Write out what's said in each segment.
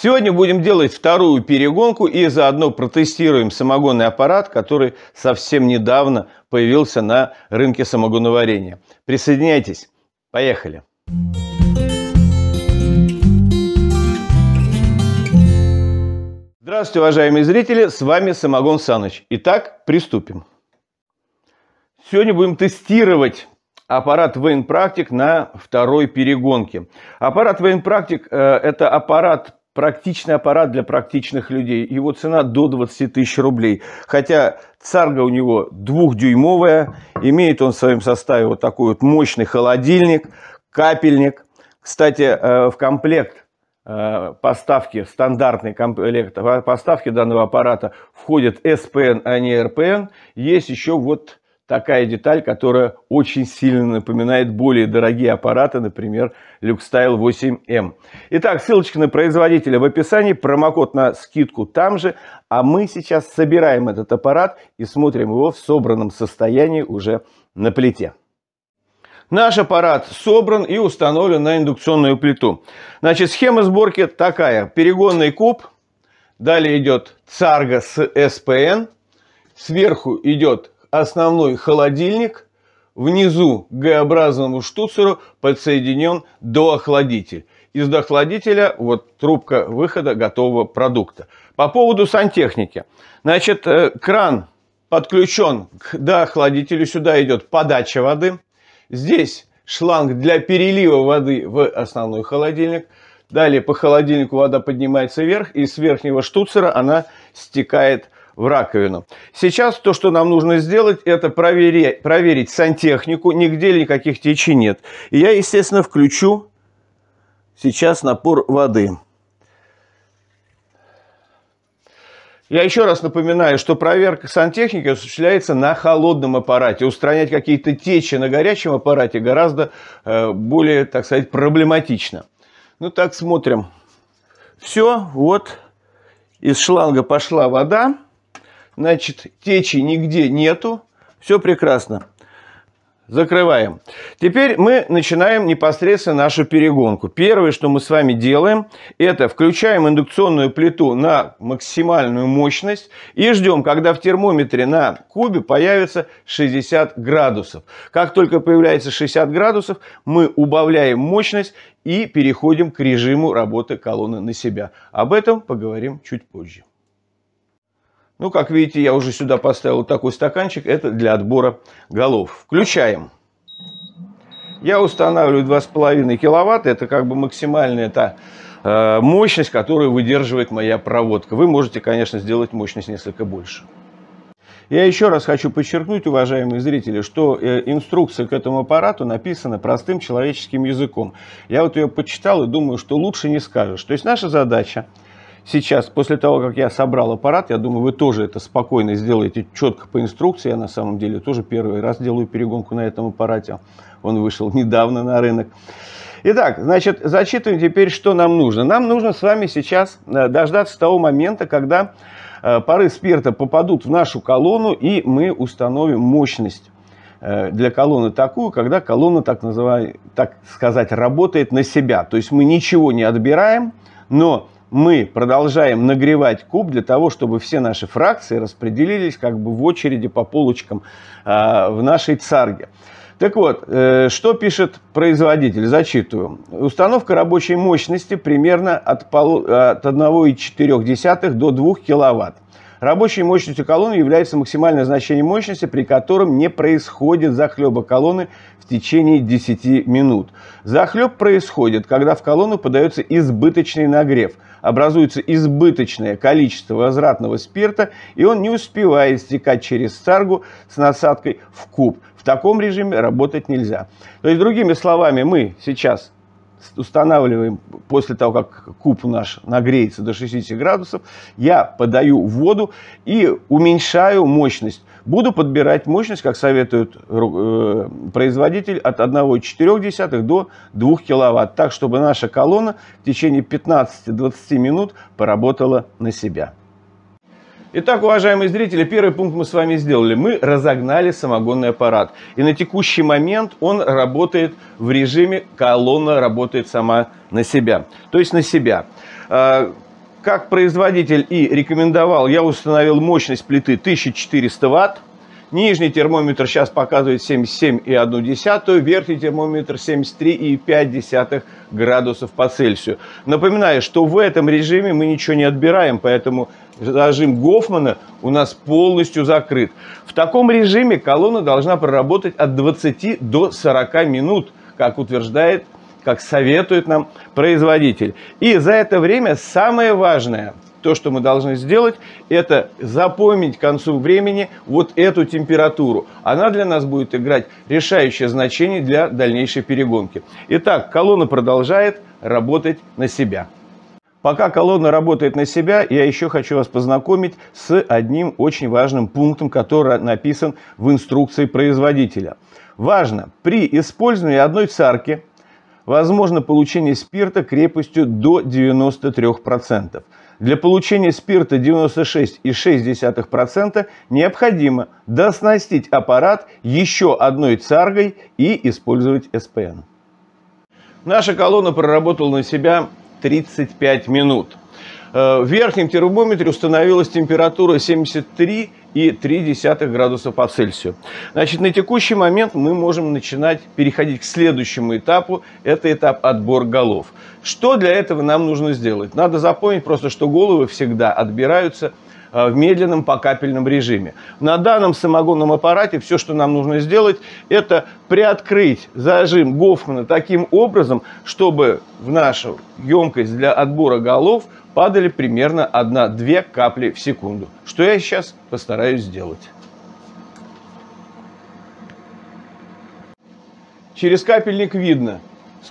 Сегодня будем делать вторую перегонку и заодно протестируем самогонный аппарат, который совсем недавно появился на рынке самогоноварения. Присоединяйтесь. Поехали. Здравствуйте, уважаемые зрители, с вами Самогон Саныч. Итак, приступим. Сегодня будем тестировать аппарат Вейн Практик на второй перегонке. Аппарат Вейн Практик э, – это аппарат практичный аппарат для практичных людей. Его цена до 20 тысяч рублей. Хотя царга у него двухдюймовая. Имеет он в своем составе вот такой вот мощный холодильник, капельник. Кстати, э, в комплект э, поставки, стандартный комплект поставки данного аппарата входит СПН, а не РПН. Есть еще вот такая деталь, которая очень сильно напоминает более дорогие аппараты, например, Luxstyle 8M. Итак, ссылочка на производителя в описании, промокод на скидку там же, а мы сейчас собираем этот аппарат и смотрим его в собранном состоянии уже на плите. Наш аппарат собран и установлен на индукционную плиту. Значит, схема сборки такая. Перегонный куб, далее идет царга с СПН, сверху идет основной холодильник, внизу к Г-образному штуцеру подсоединен доохладитель. Из доохладителя вот трубка выхода готового продукта. По поводу сантехники. Значит, э, кран подключен к доохладителю, сюда идет подача воды. Здесь шланг для перелива воды в основной холодильник. Далее по холодильнику вода поднимается вверх, и с верхнего штуцера она стекает в раковину. Сейчас то, что нам нужно сделать, это проверить, проверить сантехнику, нигде никаких течей нет. И я, естественно, включу сейчас напор воды. Я еще раз напоминаю, что проверка сантехники осуществляется на холодном аппарате. Устранять какие-то течи на горячем аппарате гораздо э, более, так сказать, проблематично. Ну так, смотрим. Все, вот из шланга пошла вода. Значит, течи нигде нету. Все прекрасно. Закрываем. Теперь мы начинаем непосредственно нашу перегонку. Первое, что мы с вами делаем, это включаем индукционную плиту на максимальную мощность и ждем, когда в термометре на кубе появится 60 градусов. Как только появляется 60 градусов, мы убавляем мощность и переходим к режиму работы колонны на себя. Об этом поговорим чуть позже. Ну, как видите, я уже сюда поставил такой стаканчик. Это для отбора голов. Включаем. Я устанавливаю 2,5 киловатт. Это как бы максимальная та э, мощность, которую выдерживает моя проводка. Вы можете, конечно, сделать мощность несколько больше. Я еще раз хочу подчеркнуть, уважаемые зрители, что э, инструкция к этому аппарату написана простым человеческим языком. Я вот ее почитал и думаю, что лучше не скажешь. То есть наша задача сейчас, после того, как я собрал аппарат, я думаю, вы тоже это спокойно сделаете, четко по инструкции. Я на самом деле тоже первый раз делаю перегонку на этом аппарате. Он вышел недавно на рынок. Итак, значит, зачитываем теперь, что нам нужно. Нам нужно с вами сейчас э, дождаться того момента, когда э, пары спирта попадут в нашу колонну, и мы установим мощность э, для колонны такую, когда колонна, так, называем, так сказать, работает на себя. То есть мы ничего не отбираем, но мы продолжаем нагревать куб для того, чтобы все наши фракции распределились как бы в очереди по полочкам э, в нашей царге. Так вот, э, что пишет производитель, зачитываю. Установка рабочей мощности примерно от, пол, от 1,4 до 2 киловатт. Рабочей мощностью колонны является максимальное значение мощности, при котором не происходит захлеба колонны в течение 10 минут. Захлеб происходит, когда в колонну подается избыточный нагрев. Образуется избыточное количество возвратного спирта, и он не успевает стекать через царгу с насадкой в куб. В таком режиме работать нельзя. То есть, другими словами, мы сейчас устанавливаем после того, как куб наш нагреется до 60 градусов, я подаю воду и уменьшаю мощность. Буду подбирать мощность, как советует э, производитель, от 1,4 до 2 киловатт, так, чтобы наша колонна в течение 15-20 минут поработала на себя. Итак, уважаемые зрители, первый пункт мы с вами сделали. Мы разогнали самогонный аппарат. И на текущий момент он работает в режиме колонна работает сама на себя. То есть на себя. А, как производитель и рекомендовал, я установил мощность плиты 1400 ватт. Нижний термометр сейчас показывает 77,1, верхний термометр 73,5 градусов по Цельсию. Напоминаю, что в этом режиме мы ничего не отбираем, поэтому зажим Гофмана у нас полностью закрыт. В таком режиме колонна должна проработать от 20 до 40 минут, как утверждает как советует нам производитель. И за это время самое важное – то, что мы должны сделать, это запомнить к концу времени вот эту температуру. Она для нас будет играть решающее значение для дальнейшей перегонки. Итак, колонна продолжает работать на себя. Пока колонна работает на себя, я еще хочу вас познакомить с одним очень важным пунктом, который написан в инструкции производителя. Важно, при использовании одной царки – возможно получение спирта крепостью до 93%. Для получения спирта 96,6% необходимо доснастить аппарат еще одной царгой и использовать СПН. Наша колонна проработала на себя 35 минут. Э, в верхнем термометре установилась температура 73 и 3 десятых градуса по Цельсию. Значит, на текущий момент мы можем начинать переходить к следующему этапу. Это этап отбор голов. Что для этого нам нужно сделать? Надо запомнить просто, что головы всегда отбираются – Э, в медленном покапельном режиме. На данном самогонном аппарате все, что нам нужно сделать, это приоткрыть зажим Гофмана таким образом, чтобы в нашу емкость для отбора голов падали примерно 1-2 капли в секунду, что я сейчас постараюсь сделать. Через капельник видно,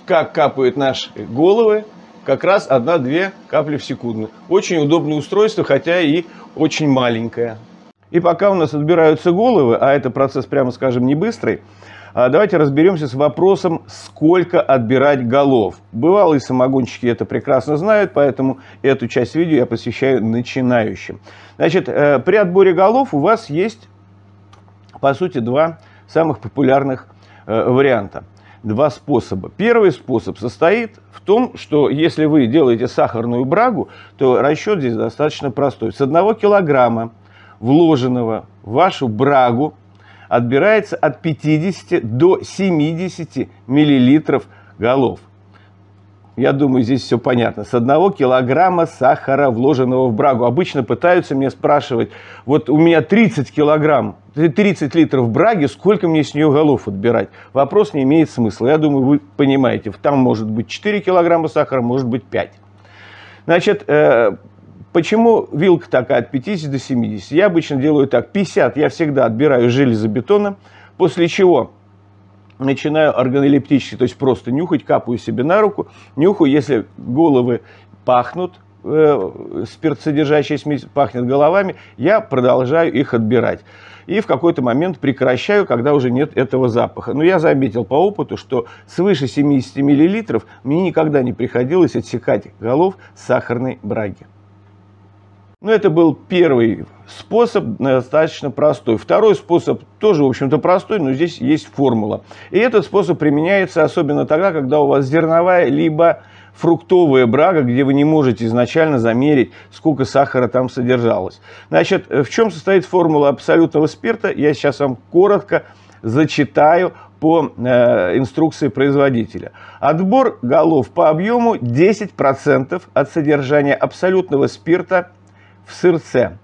как капают наши головы, как раз 1-2 капли в секунду. Очень удобное устройство, хотя и очень маленькое. И пока у нас отбираются головы, а это процесс, прямо скажем, не быстрый, а давайте разберемся с вопросом, сколько отбирать голов. Бывалые самогонщики это прекрасно знают, поэтому эту часть видео я посвящаю начинающим. Значит, э, при отборе голов у вас есть, по сути, два самых популярных э, варианта два способа. Первый способ состоит в том, что если вы делаете сахарную брагу, то расчет здесь достаточно простой. С одного килограмма вложенного в вашу брагу отбирается от 50 до 70 миллилитров голов. Я думаю, здесь все понятно. С одного килограмма сахара, вложенного в брагу. Обычно пытаются меня спрашивать, вот у меня 30 килограмм, 30 литров браги, сколько мне с нее голов отбирать? Вопрос не имеет смысла. Я думаю, вы понимаете, там может быть 4 килограмма сахара, может быть 5. Значит, э, почему вилка такая от 50 до 70? Я обычно делаю так. 50 я всегда отбираю железобетона, после чего начинаю органолептически, то есть просто нюхать, капаю себе на руку, нюхаю, если головы пахнут, э, спиртсодержащая смесь пахнет головами, я продолжаю их отбирать. И в какой-то момент прекращаю, когда уже нет этого запаха. Но я заметил по опыту, что свыше 70 мл мне никогда не приходилось отсекать голов сахарной браги. Но ну, это был первый способ, э, достаточно простой. Второй способ тоже, в общем-то, простой, но здесь есть формула. И этот способ применяется особенно тогда, когда у вас зерновая либо фруктовая брага, где вы не можете изначально замерить, сколько сахара там содержалось. Значит, э, в чем состоит формула абсолютного спирта, я сейчас вам коротко зачитаю по э, инструкции производителя. Отбор голов по объему 10% от содержания абсолютного спирта в сырце.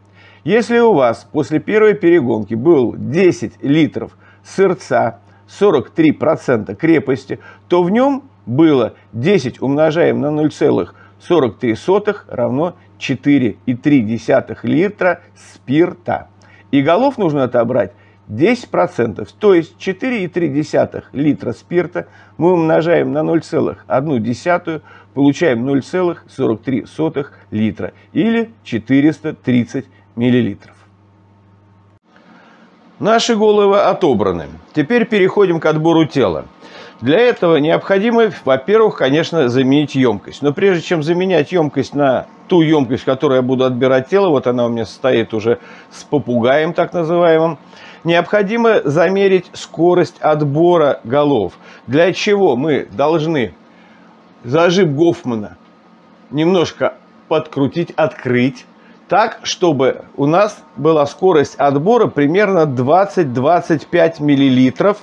Если у вас после первой перегонки был 10 литров сырца, 43% крепости, то в нем было 10 умножаем на 0,43 равно 4,3 литра спирта. И голов нужно отобрать 10%, то есть 4,3 литра спирта мы умножаем на 0,1, получаем 0,43 литра или 430 миллилитров. Наши головы отобраны. Теперь переходим к отбору тела. Для этого необходимо, во-первых, конечно, заменить емкость. Но прежде чем заменять емкость на ту емкость, в я буду отбирать тело, вот она у меня стоит уже с попугаем так называемым, необходимо замерить скорость отбора голов. Для чего мы должны зажим Гофмана немножко подкрутить, открыть, так, чтобы у нас была скорость отбора примерно 20-25 миллилитров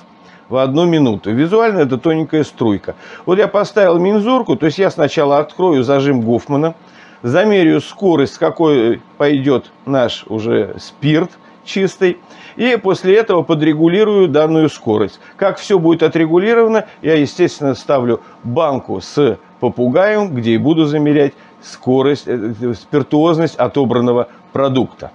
в одну минуту. Визуально это тоненькая струйка. Вот я поставил мензурку, то есть я сначала открою зажим Гофмана, замерю скорость, с какой пойдет наш уже спирт – чистой. И после этого подрегулирую данную скорость. Как все будет отрегулировано, я, естественно, ставлю банку с попугаем, где и буду замерять скорость, э, э, спиртуозность отобранного продукта.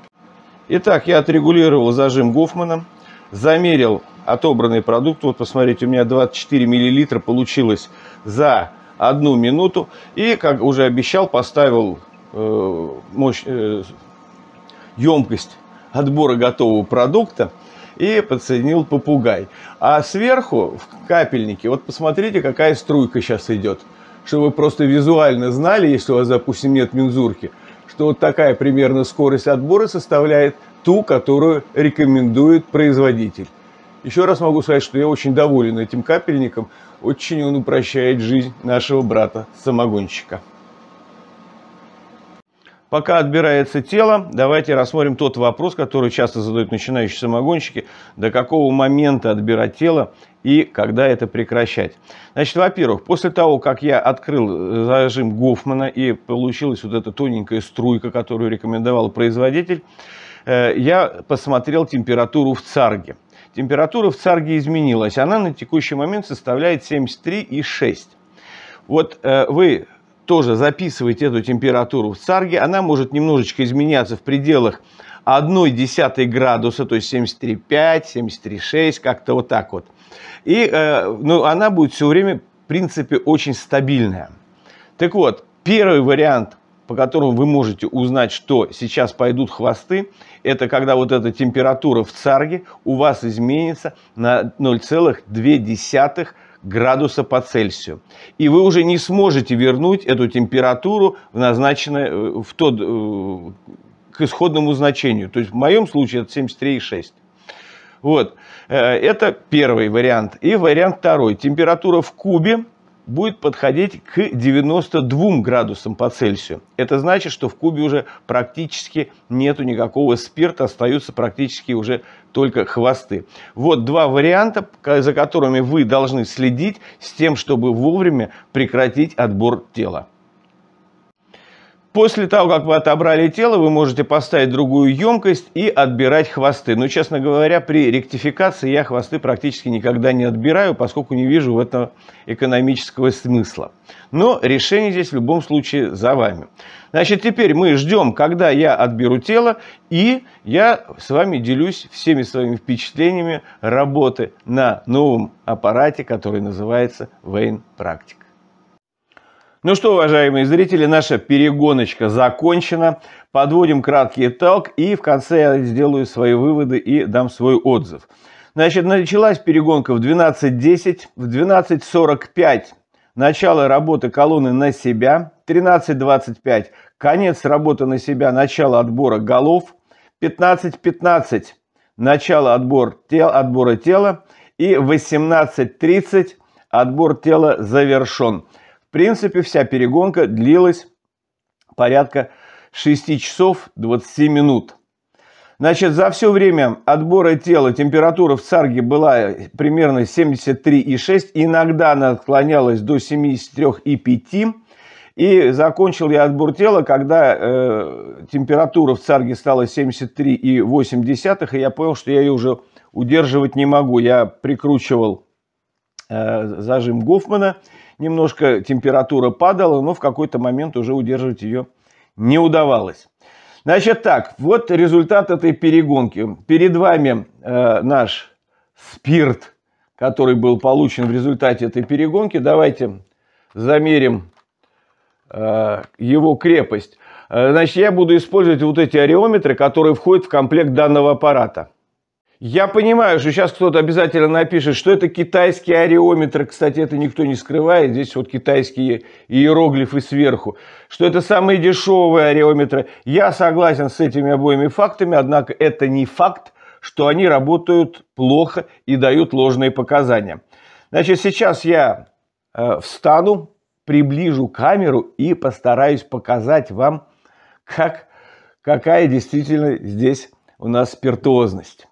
Итак, я отрегулировал зажим Гофмана, замерил отобранный продукт. Вот посмотрите, у меня 24 мл получилось за одну минуту. И, как уже обещал, поставил э, мощь, э, емкость отбора готового продукта и подсоединил попугай. А сверху в капельнике, вот посмотрите, какая струйка сейчас идет, чтобы вы просто визуально знали, если у вас, допустим, нет мензурки, что вот такая примерно скорость отбора составляет ту, которую рекомендует производитель. Еще раз могу сказать, что я очень доволен этим капельником. Очень он упрощает жизнь нашего брата-самогонщика пока отбирается тело, давайте рассмотрим тот вопрос, который часто задают начинающие самогонщики. До какого момента отбирать тело и когда это прекращать? Значит, во-первых, после того, как я открыл э, зажим Гофмана и получилась вот эта тоненькая струйка, которую рекомендовал производитель, э, я посмотрел температуру в царге. Температура в царге изменилась. Она на текущий момент составляет 73,6. Вот э, вы тоже записывайте эту температуру в царге. Она может немножечко изменяться в пределах 1,1 градуса, то есть 73,5, 73,6, как-то вот так вот. И э, ну, она будет все время, в принципе, очень стабильная. Так вот, первый вариант, по которому вы можете узнать, что сейчас пойдут хвосты, это когда вот эта температура в царге у вас изменится на 0,2 градуса по Цельсию. И вы уже не сможете вернуть эту температуру в назначенное, э, в тот, э, к исходному значению. То есть в моем случае это 73,6. Вот. Э, это первый вариант. И вариант второй. Температура в кубе будет подходить к 92 градусам по Цельсию. Это значит, что в кубе уже практически нету никакого спирта, остаются практически уже только хвосты. Вот два варианта, за которыми вы должны следить с тем, чтобы вовремя прекратить отбор тела. После того, как вы отобрали тело, вы можете поставить другую емкость и отбирать хвосты. Но, честно говоря, при ректификации я хвосты практически никогда не отбираю, поскольку не вижу в этом экономического смысла. Но решение здесь в любом случае за вами. Значит, теперь мы ждем, когда я отберу тело, и я с вами делюсь всеми своими впечатлениями работы на новом аппарате, который называется Вейн Практик. Ну что, уважаемые зрители, наша перегоночка закончена. Подводим краткий талк и в конце я сделаю свои выводы и дам свой отзыв. Значит, началась перегонка в 12.10, в 12.45 начало работы колонны на себя, 13.25 конец работы на себя, начало отбора голов, 15.15 начало отбор тел, отбора тела и 18.30 отбор тела завершен. В принципе, вся перегонка длилась порядка 6 часов 20 минут. Значит, за все время отбора тела температура в Царге была э, примерно 73,6. Иногда она отклонялась до 73,5. И закончил я отбор тела, когда э, температура в Царге стала 73,8. И я понял, что я ее уже удерживать не могу. Я прикручивал Э, зажим Гофмана. Немножко температура падала, но в какой-то момент уже удерживать ее не удавалось. Значит так, вот результат этой перегонки. Перед вами э, наш спирт, который был получен в результате этой перегонки. Давайте замерим э, его крепость. Э, значит, я буду использовать вот эти ареометры, которые входят в комплект данного аппарата. Я понимаю, что сейчас кто-то обязательно напишет, что это китайский ареометр. Кстати, это никто не скрывает. Здесь вот китайские иероглифы сверху. Что это самые дешевые ареометры. Я согласен с этими обоими фактами, однако это не факт, что они работают плохо и дают ложные показания. Значит, сейчас я э, встану, приближу камеру и постараюсь показать вам, как, какая действительно здесь у нас спиртозность.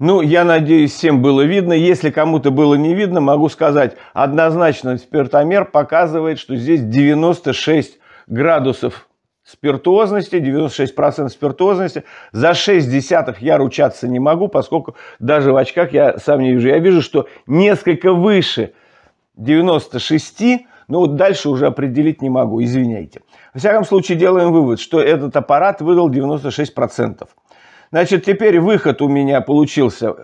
Ну, я надеюсь, всем было видно. Если кому-то было не видно, могу сказать, однозначно спиртомер показывает, что здесь 96 градусов спиртозности, 96% спиртозности. За 6 десятых я ручаться не могу, поскольку даже в очках я сам не вижу. Я вижу, что несколько выше 96, но вот дальше уже определить не могу, извиняйте. Во всяком случае, делаем вывод, что этот аппарат выдал 96%. Значит, теперь выход у меня получился.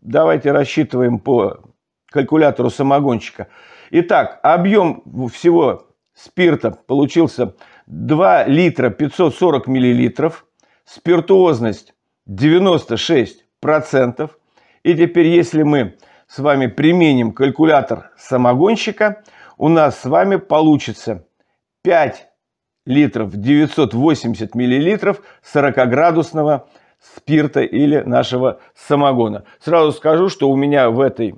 Давайте рассчитываем по калькулятору самогончика. Итак, объем всего спирта получился 2 литра 540 миллилитров. Спиртуозность 96%. И теперь, если мы с вами применим калькулятор самогонщика, у нас с вами получится 5 литров 980 миллилитров 40-градусного спирта или нашего самогона. Сразу скажу, что у меня в этой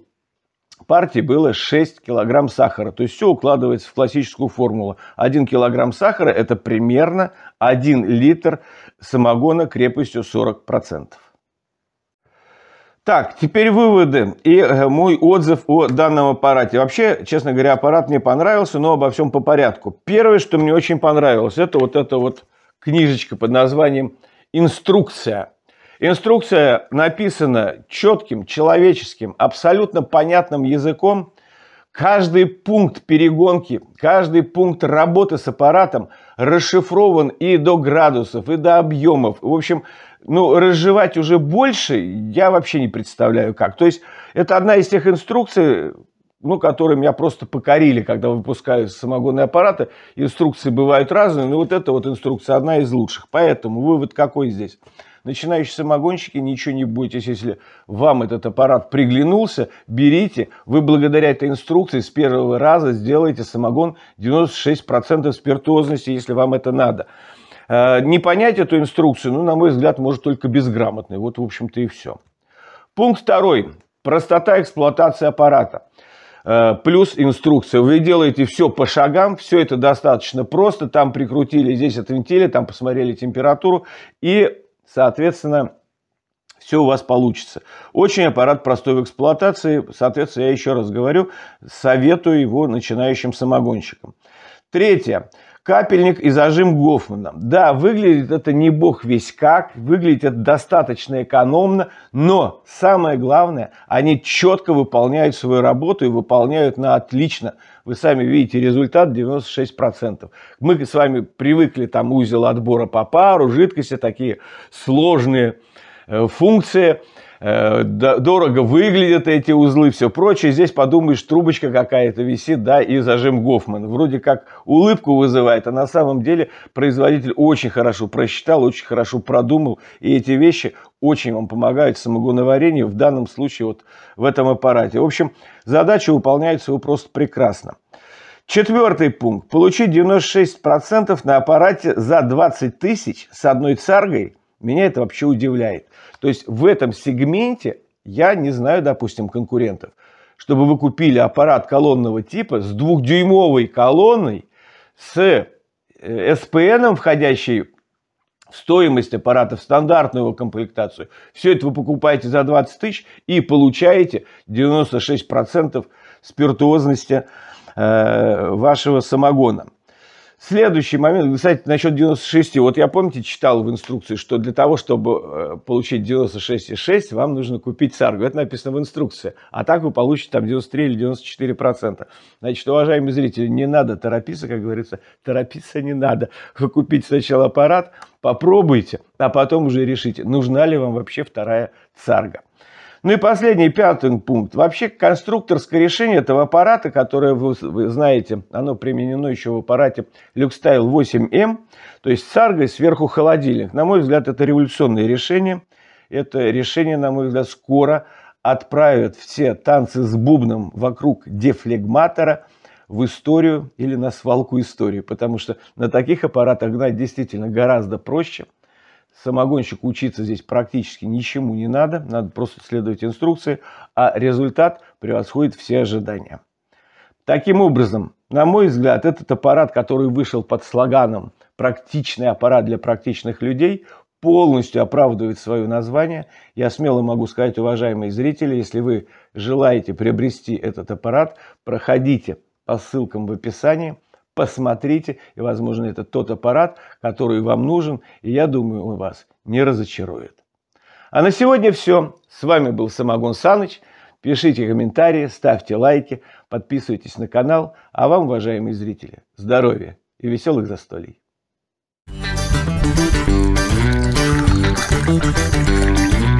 партии было 6 килограмм сахара. То есть все укладывается в классическую формулу. 1 килограмм сахара – это примерно 1 литр самогона крепостью 40%. Так, теперь выводы и э, мой отзыв о данном аппарате. Вообще, честно говоря, аппарат мне понравился, но обо всем по порядку. Первое, что мне очень понравилось, это вот эта вот книжечка под названием инструкция. Инструкция написана четким, человеческим, абсолютно понятным языком. Каждый пункт перегонки, каждый пункт работы с аппаратом расшифрован и до градусов, и до объемов. В общем, ну, разжевать уже больше я вообще не представляю как. То есть это одна из тех инструкций, ну, которые меня просто покорили, когда выпускаю самогонные аппараты. Инструкции бывают разные, но вот эта вот инструкция одна из лучших. Поэтому вывод какой здесь? Начинающие самогонщики, ничего не будете, если вам этот аппарат приглянулся, берите. Вы благодаря этой инструкции с первого раза сделаете самогон 96% спиртозности, если вам это надо. Э, не понять эту инструкцию, ну, на мой взгляд, может только безграмотный. Вот, в общем-то, и все. Пункт второй. Простота эксплуатации аппарата. Э, плюс инструкция. Вы делаете все по шагам, все это достаточно просто. Там прикрутили, здесь отвинтили, там посмотрели температуру и, соответственно, все у вас получится. Очень аппарат простой в эксплуатации. Соответственно, я еще раз говорю, советую его начинающим самогонщикам. Третье капельник и зажим Гофмана. Да, выглядит это не бог весь как, выглядит это достаточно экономно, но самое главное, они четко выполняют свою работу и выполняют на отлично. Вы сами видите результат 96%. Мы с вами привыкли там узел отбора по пару, жидкости, такие сложные э, функции. Э, дорого выглядят эти узлы, все прочее. Здесь подумаешь, трубочка какая-то висит, да, и зажим Гофман. Вроде как улыбку вызывает, а на самом деле производитель очень хорошо просчитал, очень хорошо продумал. И эти вещи очень вам помогают самогоноварению, в данном случае вот в этом аппарате. В общем, задача выполняется просто прекрасно. Четвертый пункт. Получить 96% на аппарате за 20 тысяч с одной царгой. Меня это вообще удивляет. То есть в этом сегменте я не знаю, допустим, конкурентов. Чтобы вы купили аппарат колонного типа с двухдюймовой колонной, с СПН, э, входящей в стоимость аппарата, в стандартную комплектацию. Все это вы покупаете за 20 тысяч и получаете 96% спиртуозности э, вашего самогона. Следующий момент, кстати, насчет 96. Вот я, помните, читал в инструкции, что для того, чтобы э, получить 96,6, вам нужно купить саргу. Это написано в инструкции. А так вы получите там 93 или 94 процента. Значит, уважаемые зрители, не надо торопиться, как говорится, торопиться не надо. Вы купите сначала аппарат, попробуйте, а потом уже решите, нужна ли вам вообще вторая царга. Ну и последний, пятый пункт. Вообще конструкторское решение этого аппарата, которое вы, вы знаете, оно применено еще в аппарате Luxtyle 8M, то есть саргой сверху холодильник. На мой взгляд, это революционное решение. Это решение, на мой взгляд, скоро отправят все танцы с бубном вокруг дефлегматора в историю или на свалку истории, потому что на таких аппаратах гнать действительно гораздо проще – самогонщику учиться здесь практически ничему не надо, надо просто следовать инструкции, а результат превосходит все ожидания. Таким образом, на мой взгляд, этот аппарат, который вышел под слоганом «Практичный аппарат для практичных людей», полностью оправдывает свое название. Я смело могу сказать, уважаемые зрители, если вы желаете приобрести этот аппарат, проходите по ссылкам в описании – посмотрите, и, возможно, это тот аппарат, который вам нужен, и я думаю, он вас не разочарует. А на сегодня все. С вами был Самогон Саныч. Пишите комментарии, ставьте лайки, подписывайтесь на канал. А вам, уважаемые зрители, здоровья и веселых застолий. Thank you.